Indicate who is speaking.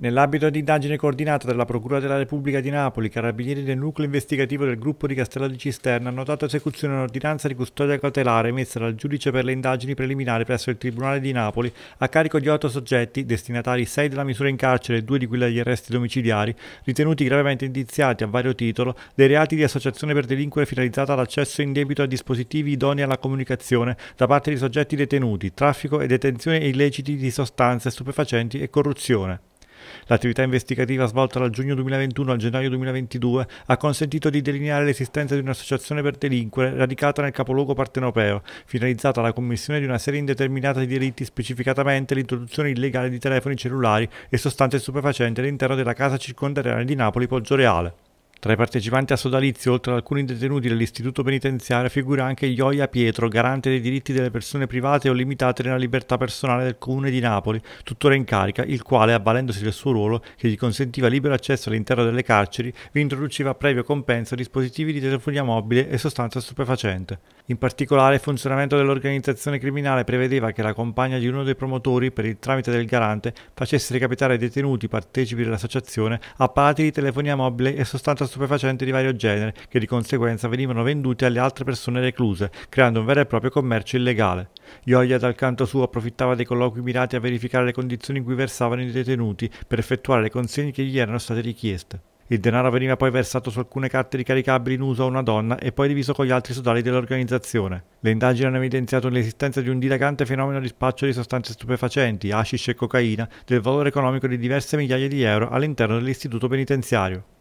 Speaker 1: Nell'ambito di indagine coordinata dalla Procura della Repubblica di Napoli, i carabinieri del nucleo investigativo del gruppo di Castello di Cisterna hanno dato esecuzione a un'ordinanza di custodia cautelare emessa dal giudice per le indagini preliminari presso il Tribunale di Napoli a carico di otto soggetti, destinatari sei della misura in carcere e due di quella degli arresti domiciliari, ritenuti gravemente indiziati a vario titolo dei reati di associazione per delinquere finalizzata all'accesso in debito a dispositivi idonei alla comunicazione da parte di soggetti detenuti, traffico e detenzione illeciti di sostanze stupefacenti e corruzione. L'attività investigativa svolta dal giugno 2021 al gennaio 2022 ha consentito di delineare l'esistenza di un'associazione per delinquere radicata nel capoluogo partenopeo, finalizzata alla commissione di una serie indeterminata di delitti, specificatamente l'introduzione illegale di telefoni cellulari e sostanze stupefacenti all'interno della casa circondariale di Napoli Poggioreale. Tra i partecipanti a sodalizio, oltre ad alcuni detenuti dell'istituto penitenziario, figura anche Ioia Pietro, garante dei diritti delle persone private o limitate nella libertà personale del comune di Napoli, tuttora in carica, il quale, avvalendosi del suo ruolo, che gli consentiva libero accesso all'interno delle carceri, vi introduceva a previo compenso dispositivi di telefonia mobile e sostanza stupefacente. In particolare, il funzionamento dell'organizzazione criminale prevedeva che la compagna di uno dei promotori, per il tramite del garante, facesse recapitare ai detenuti partecipi dell'associazione apparati di telefonia mobile e sostanza stupefacenti di vario genere, che di conseguenza venivano vendute alle altre persone recluse, creando un vero e proprio commercio illegale. Gioia dal canto suo approfittava dei colloqui mirati a verificare le condizioni in cui versavano i detenuti per effettuare le consegne che gli erano state richieste. Il denaro veniva poi versato su alcune carte ricaricabili in uso a una donna e poi diviso con gli altri sodali dell'organizzazione. Le indagini hanno evidenziato l'esistenza di un dilagante fenomeno di spaccio di sostanze stupefacenti, hashish e cocaina, del valore economico di diverse migliaia di euro all'interno dell'istituto penitenziario.